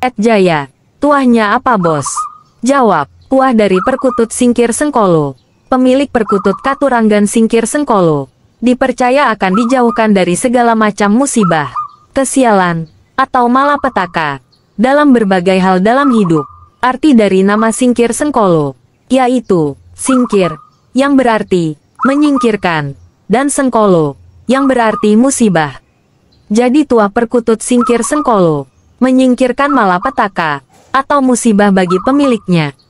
Ed Jaya, tuahnya apa bos? Jawab, tuah dari perkutut singkir sengkolo. Pemilik perkutut katuranggan singkir sengkolo. Dipercaya akan dijauhkan dari segala macam musibah, kesialan, atau malapetaka. Dalam berbagai hal dalam hidup, arti dari nama singkir sengkolo, yaitu, singkir, yang berarti, menyingkirkan, dan sengkolo, yang berarti musibah. Jadi tuah perkutut singkir sengkolo, menyingkirkan malapetaka atau musibah bagi pemiliknya.